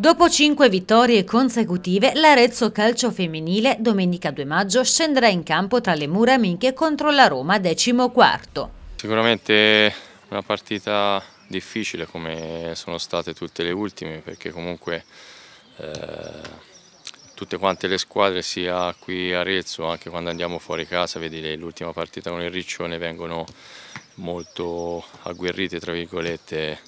Dopo cinque vittorie consecutive, l'Arezzo Calcio Femminile domenica 2 maggio scenderà in campo tra le mura amiche contro la Roma decimo quarto. Sicuramente una partita difficile come sono state tutte le ultime perché comunque eh, tutte quante le squadre sia qui a Arezzo anche quando andiamo fuori casa, vedi l'ultima partita con il Riccione vengono molto agguerrite tra virgolette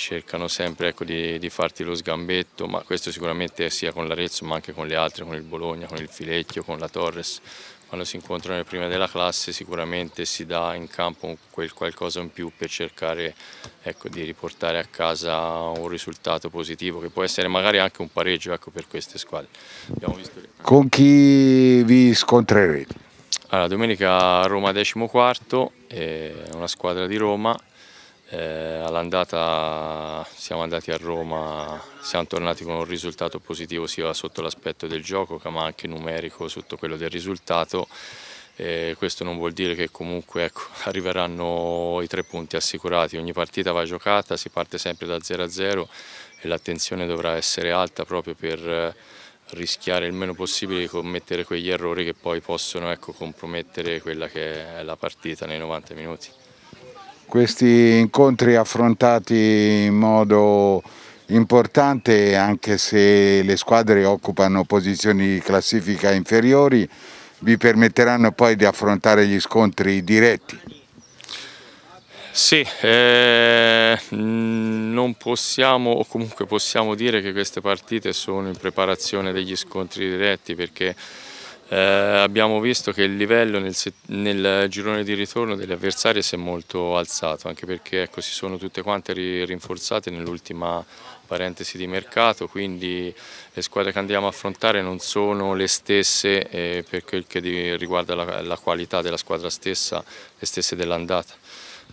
cercano sempre ecco, di, di, farti lo sgambetto, ma questo sicuramente sia con l'Arezzo ma anche con le altre, con il Bologna, con il Filecchio, con la Torres. Quando si incontrano le prime della classe sicuramente si dà in campo quel qualcosa in più per cercare ecco, di riportare a casa un risultato positivo che può essere magari anche un pareggio ecco, per queste squadre. Con chi vi scontrerete? Allora, domenica Roma decimo quarto, eh, una squadra di Roma eh, all'andata siamo andati a Roma, siamo tornati con un risultato positivo sia sotto l'aspetto del gioco ma anche numerico sotto quello del risultato. Eh, questo non vuol dire che comunque ecco, arriveranno i tre punti assicurati, ogni partita va giocata, si parte sempre da 0-0 a e l'attenzione dovrà essere alta proprio per eh, rischiare il meno possibile di commettere quegli errori che poi possono ecco, compromettere quella che è la partita nei 90 minuti questi incontri affrontati in modo importante anche se le squadre occupano posizioni di classifica inferiori vi permetteranno poi di affrontare gli scontri diretti. Sì, eh, mm, non possiamo o comunque possiamo dire che queste partite sono in preparazione degli scontri diretti perché eh, abbiamo visto che il livello nel, nel, girone di ritorno degli avversari si è molto alzato, anche perché ecco, si sono tutte quante ri, rinforzate nell'ultima parentesi di mercato, quindi le squadre che andiamo a affrontare non sono le stesse eh, per quel che riguarda la, la qualità della squadra stessa, le stesse dell'andata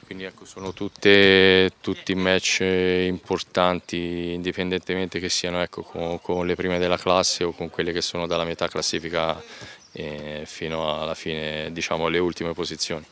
quindi ecco, sono tutte, tutti match eh, importanti indipendentemente che siano ecco, con, con, le prime della classe o con quelle che sono dalla metà classifica fino alla fine, diciamo, alle ultime posizioni.